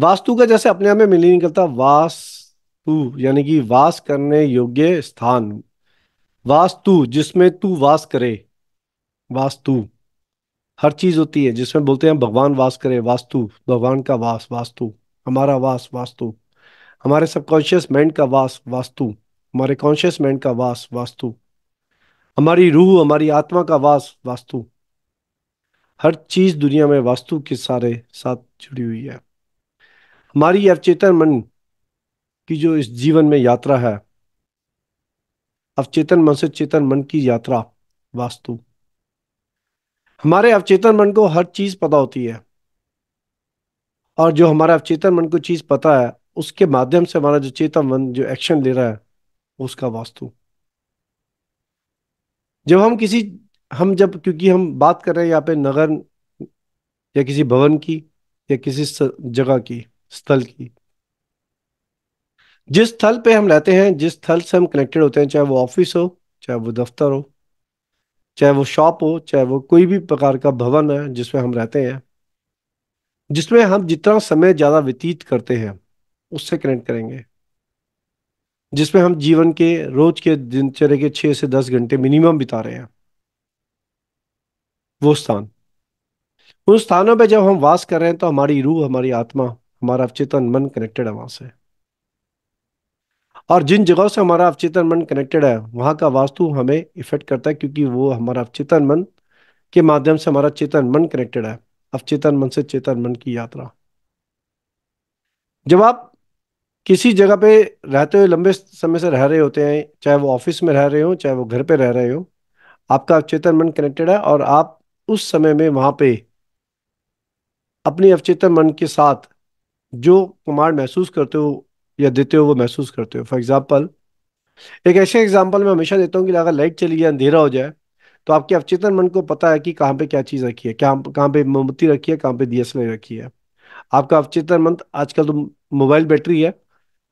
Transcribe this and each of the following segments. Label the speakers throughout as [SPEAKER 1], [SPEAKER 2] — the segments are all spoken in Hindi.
[SPEAKER 1] वास्तु का जैसे अपने आप में मिल ही नहीं करता वास्तु यानी कि वास करने योग्य स्थान वास्तु जिसमें तू वास करे वास्तु हर चीज होती है जिसमें बोलते हैं भगवान वास करे वास्तु भगवान का वास वास्तु हमारा वास वास्तु हमारे सबकॉन्शियस माइंड का वास वास्तु हमारे कॉन्शियस माइंड का वास वास्तु हमारी रूह हमारी आत्मा का वास वास्तु हर चीज दुनिया में वास्तु के सारे साथ जुड़ी हुई है हमारी अवचेतन मन की जो इस जीवन में यात्रा है अवचेतन मन से चेतन मन की यात्रा वास्तु हमारे अवचेतन मन को हर चीज पता होती है और जो हमारे अवचेतन मन को चीज पता है उसके माध्यम से हमारा जो चेतन मन जो एक्शन ले रहा है उसका वास्तु जब हम किसी हम जब क्योंकि हम बात कर रहे हैं यहाँ पे नगर या किसी भवन की या किसी जगह की स्थल की जिस स्थल पे हम रहते हैं जिस स्थल से हम कनेक्टेड होते हैं चाहे वो ऑफिस हो चाहे वो दफ्तर हो चाहे वो शॉप हो चाहे वो कोई भी प्रकार का भवन है जिसमें हम रहते हैं जिसमें हम जितना समय ज़्यादा व्यतीत करते हैं उससे कनेक्ट करेंगे जिसमें हम जीवन के रोज के दिनचर्या के छह से दस घंटे मिनिमम बिता रहे हैं वो स्थान उन स्थानों पर जब हम वास कर रहे हैं तो हमारी रूह हमारी आत्मा हमारा अवचेतन मन कनेक्टेड है वहां से और जिन जगहों से हमारा अवचेतन मन कनेक्टेड है वहां का वास्तु हमें इफेक्ट करता है क्योंकि वो हमारा अवचेतन मन के माध्यम से हमारा चेतन मन कनेक्टेड है अवचेतन मन से चेतन मन की यात्रा जब आप किसी जगह पे रहते हुए लंबे समय से रह रहे होते हैं चाहे वो ऑफिस में रह रहे हो चाहे वो घर पे रह रहे हो आपका अवचेतन मन कनेक्टेड है और आप उस समय में वहां पे अपनी अवचेतन मन के साथ जो कमांड महसूस करते हो या देते हो वो महसूस करते हो फॉर एग्जाम्पल एक ऐसे एग्जाम्पल मैं हमेशा देता हूँ कि अगर लाइट चली जाए अंधेरा हो जाए तो आपके अवचेतन मन को पता है कि कहाँ पे क्या चीज़ रखी है क्या कहाँ पे मोमबत्ती रखी है कहाँ पे डीएसएलआर रखी है आपका अवचेतन मन आजकल तो मोबाइल बैटरी है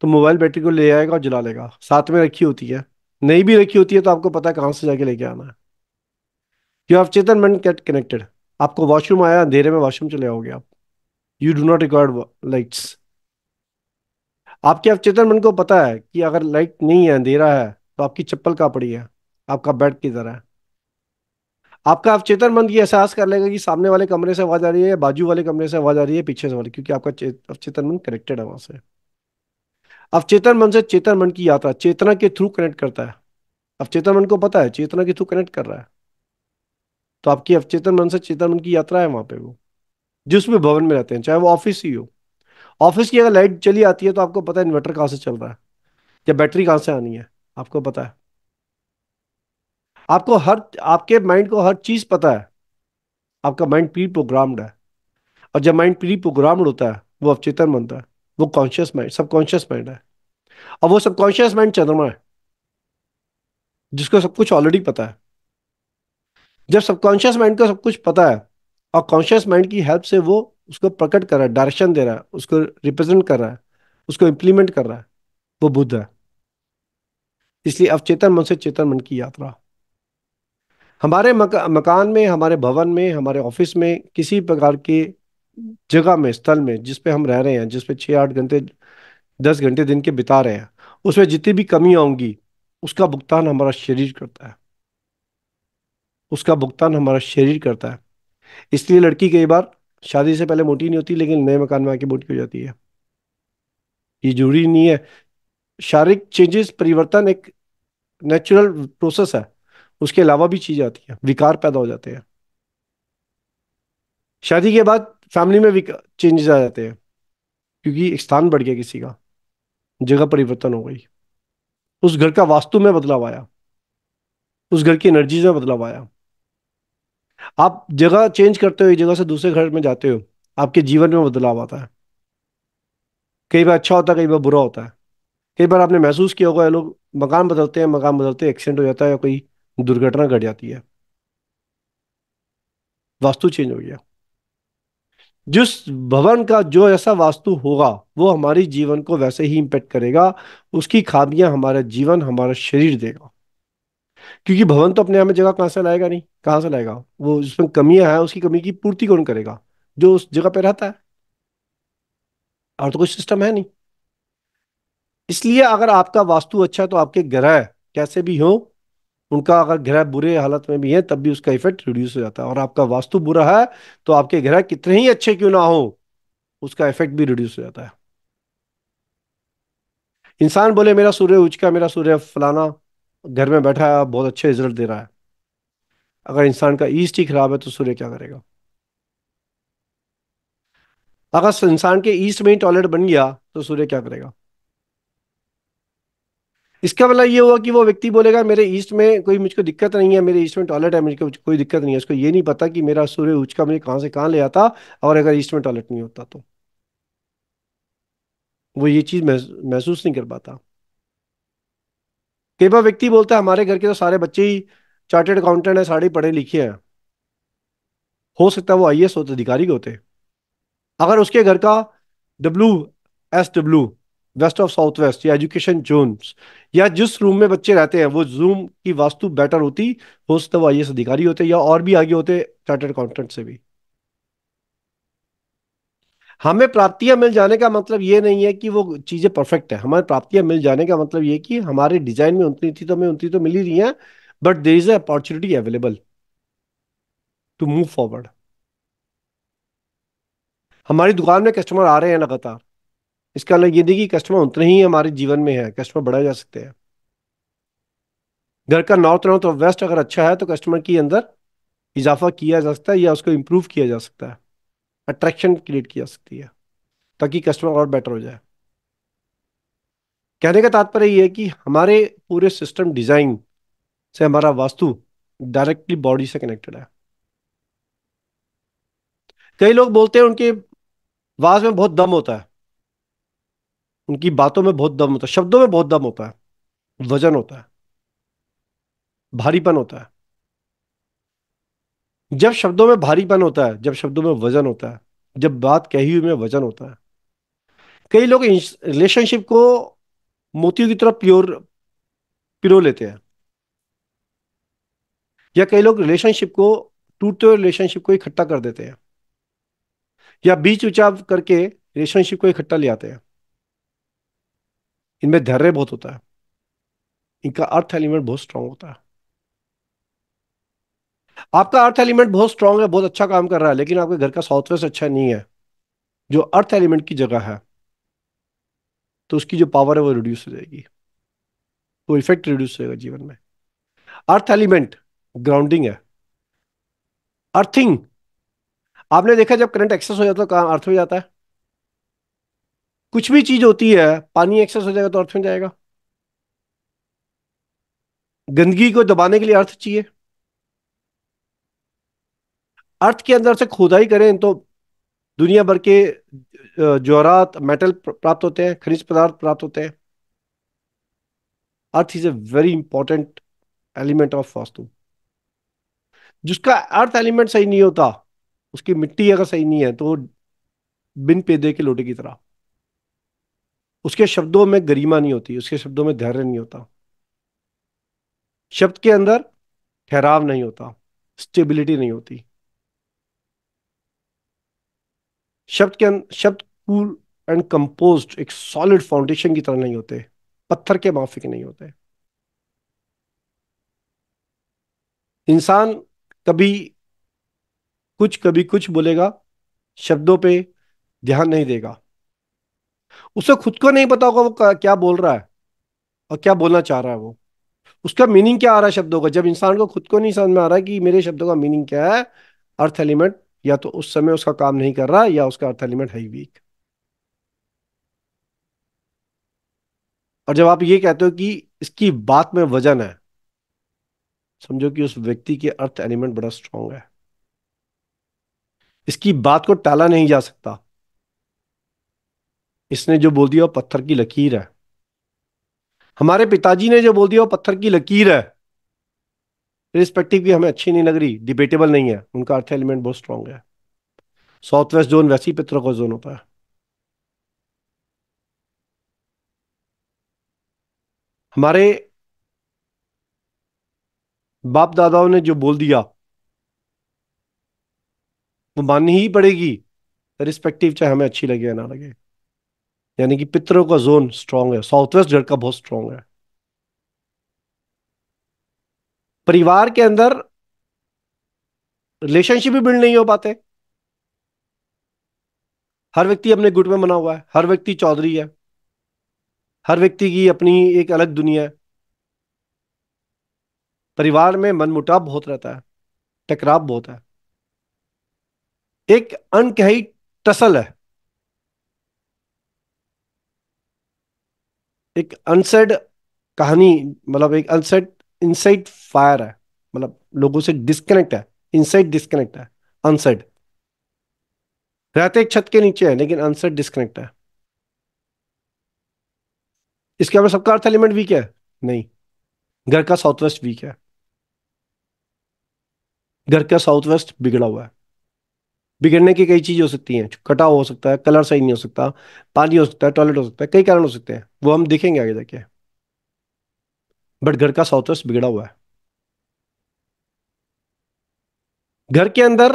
[SPEAKER 1] तो मोबाइल बैटरी को ले आएगा और जला लेगा साथ में रखी होती है नहीं भी रखी होती है तो आपको पता है कहाँ से जाके लेके आना है योर अवचेतन मन कैट कनेक्टेड आपको वॉशरूम आया अंधेरे में वॉशरूम चले आओगे आप you do not record lights आपके अवचेतन मन को पता है कि अगर लाइट नहीं है अंधेरा है तो आपकी चप्पल कहाँ पड़ी है आपका बेड किधर है आपका अवचेतन मन ये एहसास कर लेगा कि सामने वाले कमरे से आवाज आ रही है या बाजू वाले कमरे से आवाज आ रही है पीछे से वाले क्योंकि आपका अवचेतन मन कनेक्टेड है वहां से अवचेतन मन से चेतन मन की यात्रा चेतना के थ्रू कनेक्ट करता है अवचेतन मन को पता है चेतना के थ्रू कनेक्ट कर रहा है तो आपकी अवचेतन मन से चेतन मन की यात्रा है वहां पे वो जिस भी भवन में रहते हैं चाहे वो ऑफिस ही हो ऑफिस की अगर लाइट चली आती है तो आपको पता है इन्वर्टर कहाँ से चल रहा है या बैटरी कहाँ से आनी है आपको पता है आपको हर आपके माइंड को हर चीज पता है आपका माइंड प्री प्रोग्राम्ड है और जब माइंड प्री प्रोग्राम्ड होता है वो अवचेतन बनता है वो कॉन्शियस माइंड सबकॉन्शियस माइंड है और वो सबकॉन्शियस माइंड चंद्रमा है जिसको सब कुछ ऑलरेडी पता है जब सबकॉन्शियस माइंड को सब कुछ पता है और कॉन्शियस माइंड की हेल्प से वो उसको प्रकट कर रहा है डायरेक्शन दे रहा है उसको रिप्रेजेंट कर रहा है उसको इम्प्लीमेंट कर रहा है वो बुद्ध है इसलिए अब चेतन मन से चेतन मन की यात्रा हमारे मक, मकान में हमारे भवन में हमारे ऑफिस में किसी प्रकार के जगह में स्थल में जिस पे हम रह रहे हैं जिस पे छः आठ घंटे दस घंटे दिन के बिता रहे हैं उसमें जितनी भी कमी आऊंगी उसका भुगतान हमारा शरीर करता है उसका भुगतान हमारा शरीर करता है इसलिए लड़की कई बार शादी से पहले मोटी नहीं होती लेकिन नए मकान में आके मोटी हो जाती है ये जरूरी नहीं है शारीरिक चेंजेस परिवर्तन एक नेचुरल प्रोसेस है उसके अलावा भी चीज आती है विकार पैदा हो जाते हैं शादी के बाद फैमिली में चेंजेस आ जाते हैं क्योंकि स्थान बढ़ गया किसी का जगह परिवर्तन हो गई उस घर का वास्तु में बदलाव आया उस घर की एनर्जीज में बदलाव आया आप जगह चेंज करते हो एक जगह से दूसरे घर में जाते हो आपके जीवन में बदलाव आता है कई बार अच्छा होता है कई बार बुरा होता है कई बार आपने महसूस किया होगा लोग मकान बदलते हैं मकान बदलते हैं एक्सीडेंट हो जाता है या कोई दुर्घटना घट जाती है वास्तु चेंज हो गया जिस भवन का जो ऐसा वास्तु होगा वो हमारे जीवन को वैसे ही इम्पेक्ट करेगा उसकी खामियां हमारा जीवन हमारा शरीर देगा क्योंकि भवन तो अपने आप में जगह कहाँ से लाएगा नहीं कहाँ से लाएगा वो जिसमें कमियां हैं उसकी कमी की पूर्ति कौन करेगा जो उस जगह पे रहता है और तो कोई सिस्टम है नहीं इसलिए अगर आपका वास्तु अच्छा है तो आपके ग्रह कैसे भी हो उनका अगर ग्रह बुरे हालत में भी है तब भी उसका इफेक्ट रिड्यूस हो जाता है और आपका वास्तु बुरा है तो आपके ग्रह कितने ही अच्छे क्यों ना हो उसका इफेक्ट भी रिड्यूस हो जाता है इंसान बोले मेरा सूर्य उचका मेरा सूर्य फलाना घर में बैठा है बहुत अच्छे रिजल्ट दे रहा है अगर इंसान का ईस्ट ही खराब है तो सूर्य क्या करेगा अगर इंसान के ईस्ट में ही टॉयलेट बन गया तो सूर्य क्या करेगा इसका मतलब ये हुआ कि वो व्यक्ति बोलेगा मेरे ईस्ट में कोई मुझको दिक्कत नहीं है मेरे ईस्ट में टॉयलेट है मुझको कोई दिक्कत नहीं है उसको ये नहीं पता कि मेरा सूर्य उचका का मुझे कहां से कहां ले आता और अगर ईस्ट में टॉयलेट नहीं होता तो वो ये चीज़ महसूस नहीं कर पाता कई बार व्यक्ति बोलता है हमारे घर के तो सारे बच्चे ही चार्टेड अकाउंटेंट है सारे पढ़े लिखे हैं हो सकता है वो आई एस होते अधिकारी होते अगर उसके घर का W S W west of south west या एजुकेशन जोन या जिस रूम में बच्चे रहते हैं वो जूम की वास्तु बेटर होती हो सकता है वो आई अधिकारी होते या और भी आगे होते चार्टेड अकाउंटेंट से भी हमें प्राप्तियां मिल जाने का मतलब ये नहीं है कि वो चीजें परफेक्ट है हमारे प्राप्तियां मिल जाने का मतलब ये कि हमारे डिजाइन में उतनी थी तो हमें उतनी तो मिल ही रही है but there is opportunity available to move forward हमारी दुकान में कस्टमर आ रहे हैं लगातार इसका अलग मतलब ये कि कस्टमर उतने ही हमारे जीवन में है कस्टमर बढ़ाए जा सकते हैं घर का नॉर्थ नॉर्थ और वेस्ट अगर अच्छा है तो कस्टमर के अंदर इजाफा किया जा सकता है या उसको इम्प्रूव किया जा सकता है अट्रैक्शन क्रिएट की जा सकती है ताकि कस्टमर और बेटर हो जाए कहने का तात्पर्य ये है कि हमारे पूरे सिस्टम डिजाइन से हमारा वास्तु डायरेक्टली बॉडी से कनेक्टेड है कई लोग बोलते हैं उनके वाज में बहुत दम होता है उनकी बातों में बहुत दम होता है शब्दों में बहुत दम होता है वजन होता है भारीपन होता है जब शब्दों में भारीपन होता है जब शब्दों में वजन होता है जब बात कही हुई में वजन होता है कई लोग रिलेशनशिप को मोतियों की तरह प्योर पिरो लेते हैं या कई लोग रिलेशनशिप को टूटते हुए रिलेशनशिप को इकट्ठा कर देते हैं या बीच उचाव करके रिलेशनशिप को इकट्ठा ले आते हैं इनमें धैर्य बहुत होता है इनका अर्थ एलिमेंट बहुत स्ट्रांग होता है आपका अर्थ एलिमेंट बहुत स्ट्रांग है बहुत अच्छा काम कर रहा है लेकिन आपके घर का साउथ वेस्ट अच्छा नहीं है जो अर्थ एलिमेंट की जगह है तो उसकी जो पावर है वो रिड्यूस हो जाएगी वो इफेक्ट रिड्यूस होगा जीवन में अर्थ एलिमेंट ग्राउंडिंग है अर्थिंग आपने देखा जब करंट एक्सेस हो जाता है तो कहाँ अर्थ हो जाता है कुछ भी चीज होती है पानी एक्सेस हो जाएगा तो अर्थ में जाएगा गंदगी को दबाने के लिए अर्थ चाहिए अर्थ के अंदर से खुदाई करें तो दुनिया भर के जोहरात मेटल प्राप्त होते हैं खनिज पदार्थ प्राप्त होते हैं earth is a very important element of Vastu जिसका अर्थ एलिमेंट सही नहीं होता उसकी मिट्टी अगर सही नहीं है तो बिन पेदे के लोटे की तरह उसके शब्दों में गरिमा नहीं होती उसके शब्दों में धैर्य नहीं होता शब्द के अंदर ठहराव नहीं होता स्टेबिलिटी नहीं होती शब्द के अं, शब्द कूल एंड कंपोज एक सॉलिड फाउंडेशन की तरह नहीं होते पत्थर के माफिक नहीं होते इंसान कभी कुछ कभी कुछ बोलेगा शब्दों पे ध्यान नहीं देगा उसे खुद को नहीं पता होगा वो क्या बोल रहा है और क्या बोलना चाह रहा है वो उसका मीनिंग क्या आ रहा है शब्दों का जब इंसान को खुद को नहीं समझ में आ रहा है कि मेरे शब्दों का मीनिंग क्या है अर्थ एलिमेंट या तो उस समय उसका काम नहीं कर रहा या उसका अर्थ एलिमेंट है वीक और जब आप ये कहते हो कि इसकी बात में वजन है समझो कि उस व्यक्ति के अर्थ एलिमेंट बड़ा स्ट्रांग है इसकी बात को टाला नहीं जा सकता इसने जो बोल दिया वो पत्थर की लकीर है हमारे पिताजी ने जो बोल दिया वो पत्थर की लकीर है रिस्पेक्टिव की हमें अच्छी नहीं लग रही डिबेटेबल नहीं है उनका अर्थ एलिमेंट बहुत स्ट्रांग है साउथ वेस्ट जोन वैसे ही पितरों का जोन होता है हमारे बाप दादाओं ने जो बोल दिया वो माननी ही पड़ेगी रिस्पेक्टिव चाहे हमें अच्छी लगे या ना लगे यानी कि पितरों का जोन स्ट्रांग है साउथ वेस्ट घर का बहुत स्ट्रांग है परिवार के अंदर रिलेशनशिप भी बिल्ड नहीं हो पाते हर व्यक्ति अपने गुट में बना हुआ है हर व्यक्ति चौधरी है हर व्यक्ति की अपनी एक अलग दुनिया है परिवार में मनमुटाव बहुत रहता है टकराव बहुत है एक अनकही टसल है एक अनसेड कहानी मतलब एक अनसेड इनसाइट फायर है मतलब लोगों से डिस्कनेक्ट है इनसाइड डिस्कनेक्ट है अनसाइड रहते एक छत के नीचे है लेकिन अनसाइड डिस्कनेक्ट है इसके हमें सबका अर्थ एलिमेंट वीक है नहीं घर का साउथ वेस्ट वीक है घर का साउथ वेस्ट बिगड़ा हुआ है बिगड़ने की कई चीज़ हो सकती हैं कटाव हो सकता है कलर सही नहीं हो सकता पानी हो सकता है टॉयलेट हो सकता है कई कारण हो सकते हैं वो हम देखेंगे आगे जाके बट घर का साउथ वेस्ट बिगड़ा हुआ है घर के अंदर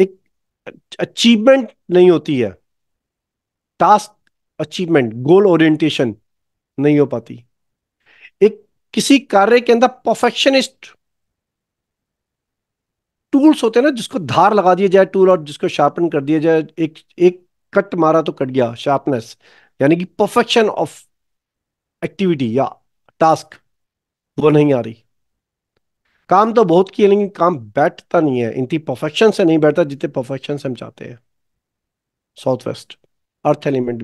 [SPEAKER 1] एक अचीवमेंट नहीं होती है टास्क अचीवमेंट गोल ओरिएंटेशन नहीं हो पाती एक किसी कार्य के अंदर परफेक्शनिस्ट टूल्स होते हैं ना जिसको धार लगा दिया जाए टूल और जिसको शार्पन कर दिया जाए एक एक कट मारा तो कट गया शार्पनेस यानी कि परफेक्शन ऑफ एक्टिविटी या टास्क वो नहीं आ रही काम तो बहुत किए लेकिन काम बैठता नहीं है इनकी परफेक्शन से नहीं बैठता जितने परफेक्शन से हम चाहते हैं साउथ वेस्ट अर्थ एलिमेंट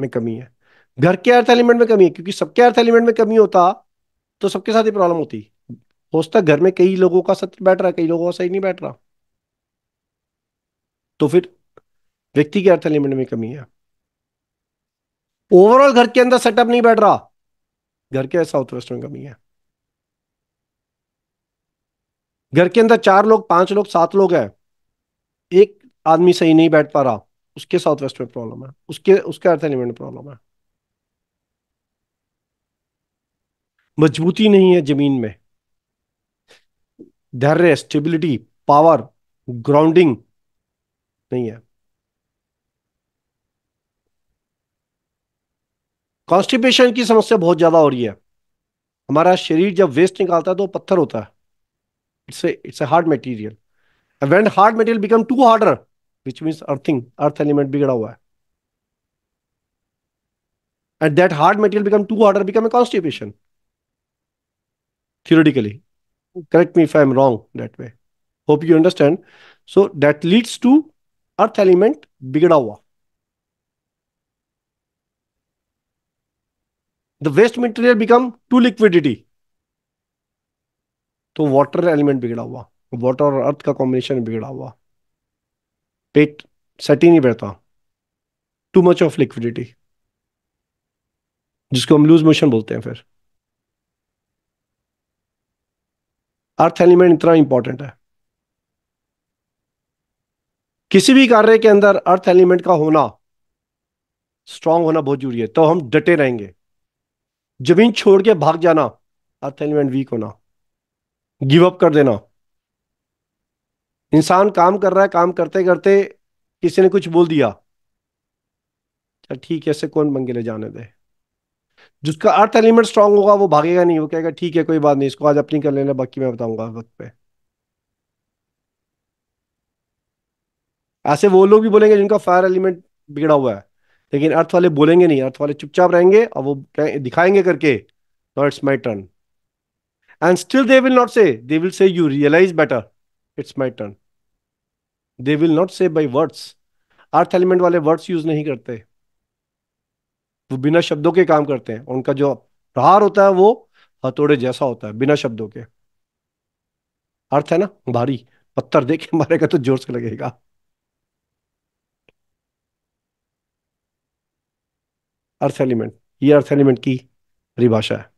[SPEAKER 1] में कमी है घर के अर्थ एलिमेंट में कमी है क्योंकि सबके अर्थ एलिमेंट में कमी होता तो सबके साथ ही प्रॉब्लम होती हो सकता घर में कई लोगों का सत्य बैठ रहा है कई लोगों का सही नहीं बैठ रहा तो फिर व्यक्ति के अर्थ एलिमेंट में कमी है ओवरऑल घर के अंदर सेटअप नहीं बैठ रहा घर के साउथ वेस्ट में कमी है घर के अंदर चार लोग पांच लोग सात लोग हैं एक आदमी सही नहीं बैठ पा रहा उसके साउथ वेस्ट में प्रॉब्लम है उसके उसके अर्थ एलिमेंट प्रॉब्लम है मजबूती नहीं है जमीन में धैर्य स्टेबिलिटी पावर ग्राउंडिंग नहीं है कॉन्स्टिपेशन की समस्या बहुत ज्यादा हो रही है हमारा शरीर जब वेस्ट निकालता है तो पत्थर होता है It's a it's a hard material. And when hard material become too harder, which means earthing, earth element bigger hua And that hard material become too harder, become a constipation. Theoretically. Correct me if I'm wrong that way. Hope you understand. So that leads to earth element bigger hua. The waste material become too liquidity. तो वाटर एलिमेंट बिगड़ा हुआ वाटर और अर्थ का कॉम्बिनेशन बिगड़ा हुआ पेट सेट ही नहीं बैठता टू मच ऑफ लिक्विडिटी जिसको हम लूज मोशन बोलते हैं फिर अर्थ एलिमेंट इतना इंपॉर्टेंट है किसी भी कार्य के अंदर अर्थ एलिमेंट का होना स्ट्रांग होना बहुत जरूरी है तो हम डटे रहेंगे जमीन छोड़ के भाग जाना अर्थ एलिमेंट वीक होना गिव अप कर देना इंसान काम कर रहा है काम करते करते किसी ने कुछ बोल दिया ठीक है ऐसे कौन बंगे ले जाने दे जिसका अर्थ एलिमेंट स्ट्रांग होगा वो भागेगा नहीं वो कहेगा ठीक है कोई बात नहीं इसको आज अपनी कर लेना बाकी मैं बताऊंगा वक्त पे ऐसे वो लोग भी बोलेंगे जिनका फायर एलिमेंट बिगड़ा हुआ है लेकिन अर्थ वाले बोलेंगे नहीं अर्थ वाले चुपचाप रहेंगे और वो दिखाएंगे करके not it's my turn And still they will not say, they will say, You realize better. It's my turn. They will not say by words. Earth element वाले वर्ड्स यूज नहीं करते वो बिना शब्दों के काम करते हैं उनका जो प्रहार होता है वो हथौड़े जैसा होता है बिना शब्दों के अर्थ है ना भारी पत्थर देखे मारेगा तो जोर से लगेगा अर्थ एलिमेंट ये अर्थ एलिमेंट की परिभाषा है